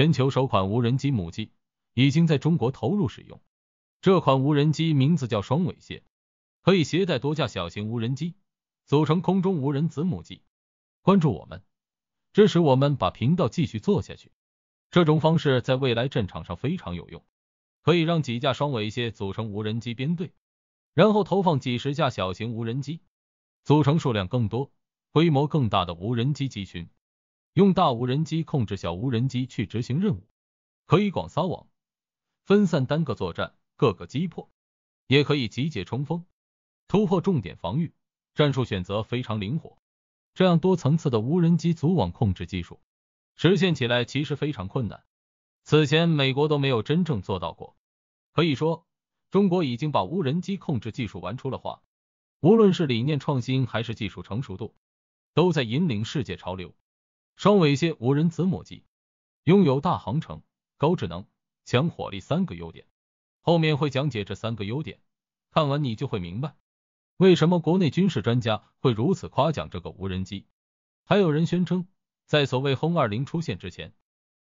全球首款无人机母机已经在中国投入使用。这款无人机名字叫双尾蝎，可以携带多架小型无人机，组成空中无人子母机。关注我们，支持我们把频道继续做下去。这种方式在未来战场上非常有用，可以让几架双尾蝎组成无人机编队，然后投放几十架小型无人机，组成数量更多、规模更大的无人机集群。用大无人机控制小无人机去执行任务，可以广撒网、分散单个作战，各个击破；也可以集结冲锋，突破重点防御。战术选择非常灵活。这样多层次的无人机组网控制技术，实现起来其实非常困难。此前美国都没有真正做到过。可以说，中国已经把无人机控制技术玩出了花。无论是理念创新，还是技术成熟度，都在引领世界潮流。双尾蝎无人子母机拥有大航程、高智能、强火力三个优点，后面会讲解这三个优点，看完你就会明白为什么国内军事专家会如此夸奖这个无人机。还有人宣称，在所谓轰二零出现之前，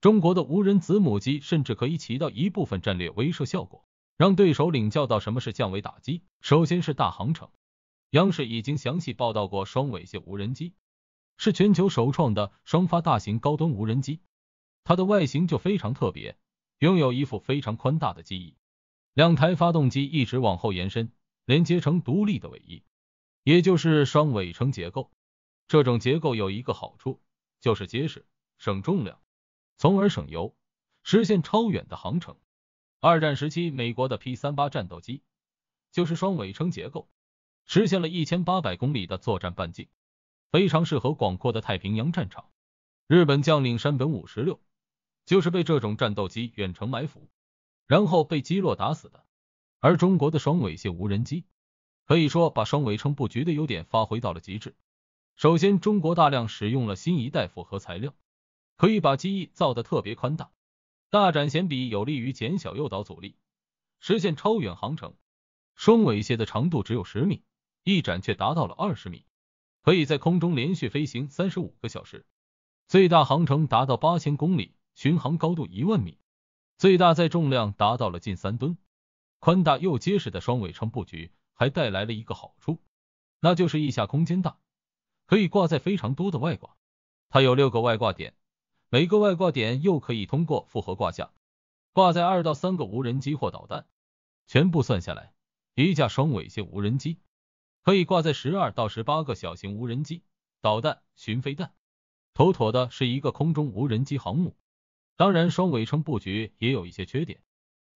中国的无人子母机甚至可以起到一部分战略威慑效果，让对手领教到什么是降维打击。首先是大航程，央视已经详细报道过双尾蝎无人机。是全球首创的双发大型高端无人机，它的外形就非常特别，拥有一副非常宽大的机翼，两台发动机一直往后延伸，连接成独立的尾翼，也就是双尾撑结构。这种结构有一个好处，就是结实、省重量，从而省油，实现超远的航程。二战时期，美国的 P38 战斗机就是双尾撑结构，实现了一千八百公里的作战半径。非常适合广阔的太平洋战场。日本将领山本五十六就是被这种战斗机远程埋伏，然后被击落打死的。而中国的双尾蝎无人机，可以说把双尾撑布局的优点发挥到了极致。首先，中国大量使用了新一代复合材料，可以把机翼造的特别宽大，大展弦比有利于减小诱导阻力，实现超远航程。双尾蝎的长度只有十米，翼展却达到了二十米。可以在空中连续飞行三十五个小时，最大航程达到八千公里，巡航高度一万米，最大载重量达到了近三吨。宽大又结实的双尾撑布局，还带来了一个好处，那就是翼下空间大，可以挂在非常多的外挂。它有六个外挂点，每个外挂点又可以通过复合挂架挂在二到三个无人机或导弹。全部算下来，一架双尾翼无人机。可以挂在十二到十八个小型无人机、导弹、巡飞弹，妥妥的是一个空中无人机航母。当然，双尾撑布局也有一些缺点，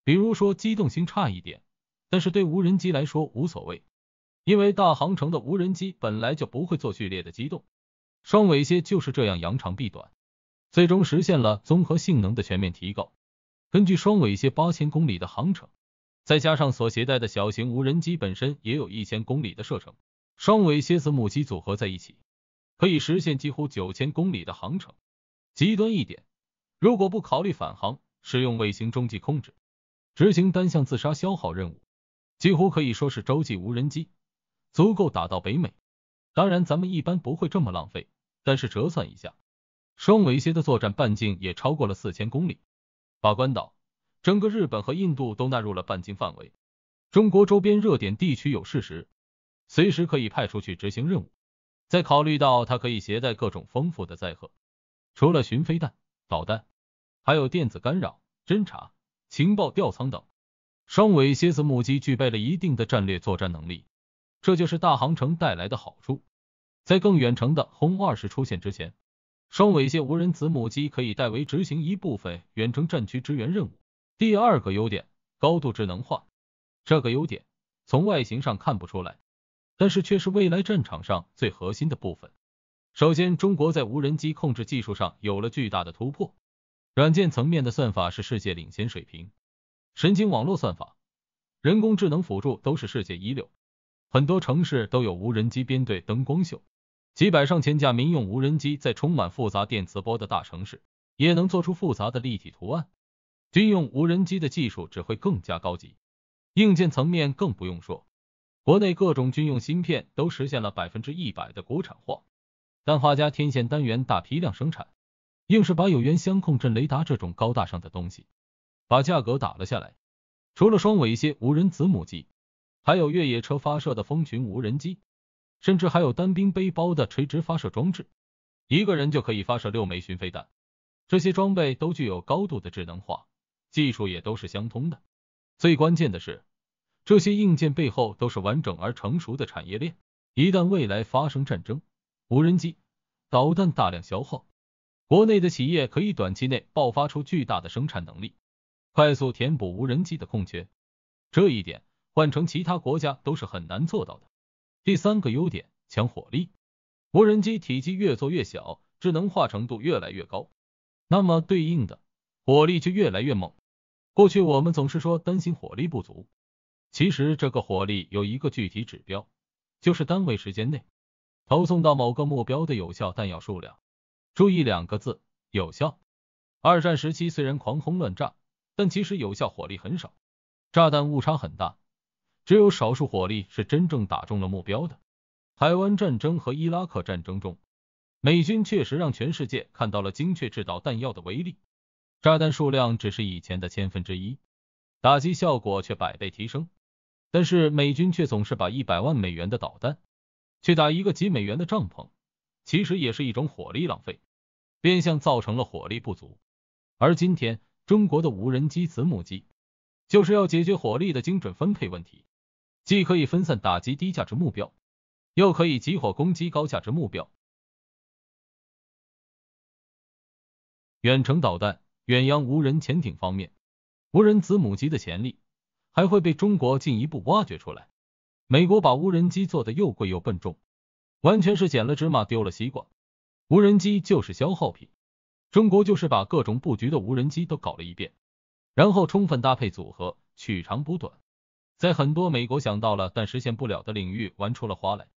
比如说机动性差一点，但是对无人机来说无所谓，因为大航程的无人机本来就不会做剧烈的机动。双尾蝎就是这样扬长避短，最终实现了综合性能的全面提高。根据双尾蝎八千公里的航程。再加上所携带的小型无人机本身也有一千公里的射程，双尾蝎子母机组合在一起，可以实现几乎九千公里的航程。极端一点，如果不考虑返航，使用卫星中继控制，执行单向自杀消耗任务，几乎可以说是洲际无人机，足够打到北美。当然，咱们一般不会这么浪费，但是折算一下，双尾蝎的作战半径也超过了四千公里，把关岛。整个日本和印度都纳入了半径范围，中国周边热点地区有事时，随时可以派出去执行任务。在考虑到它可以携带各种丰富的载荷，除了巡飞弹、导弹，还有电子干扰、侦察、情报吊舱等，双尾蝎子母机具备了一定的战略作战能力。这就是大航程带来的好处。在更远程的轰二十出现之前，双尾蝎无人子母机可以代为执行一部分远程战区支援任务。第二个优点，高度智能化。这个优点从外形上看不出来，但是却是未来战场上最核心的部分。首先，中国在无人机控制技术上有了巨大的突破，软件层面的算法是世界领先水平，神经网络算法、人工智能辅助都是世界一流。很多城市都有无人机编队灯光秀，几百上千架民用无人机在充满复杂电磁波的大城市，也能做出复杂的立体图案。军用无人机的技术只会更加高级，硬件层面更不用说，国内各种军用芯片都实现了百分之一百的国产化，氮化镓天线单元大批量生产，硬是把有源相控阵雷达这种高大上的东西，把价格打了下来。除了双尾蝎无人子母机，还有越野车发射的蜂群无人机，甚至还有单兵背包的垂直发射装置，一个人就可以发射六枚巡飞弹。这些装备都具有高度的智能化。技术也都是相通的，最关键的是，这些硬件背后都是完整而成熟的产业链。一旦未来发生战争，无人机、导弹大量消耗，国内的企业可以短期内爆发出巨大的生产能力，快速填补无人机的空缺。这一点换成其他国家都是很难做到的。第三个优点，强火力。无人机体积越做越小，智能化程度越来越高，那么对应的火力就越来越猛。过去我们总是说担心火力不足，其实这个火力有一个具体指标，就是单位时间内投送到某个目标的有效弹药数量。注意两个字“有效”。二战时期虽然狂轰乱炸，但其实有效火力很少，炸弹误差很大，只有少数火力是真正打中了目标的。海湾战争和伊拉克战争中，美军确实让全世界看到了精确制导弹药的威力。炸弹数量只是以前的千分之一，打击效果却百倍提升。但是美军却总是把一百万美元的导弹去打一个几美元的帐篷，其实也是一种火力浪费，变相造成了火力不足。而今天中国的无人机子母机就是要解决火力的精准分配问题，既可以分散打击低价值目标，又可以集火攻击高价值目标。远程导弹。远洋无人潜艇方面，无人子母级的潜力还会被中国进一步挖掘出来。美国把无人机做的又贵又笨重，完全是捡了芝麻丢了西瓜。无人机就是消耗品，中国就是把各种布局的无人机都搞了一遍，然后充分搭配组合，取长补短，在很多美国想到了但实现不了的领域玩出了花来。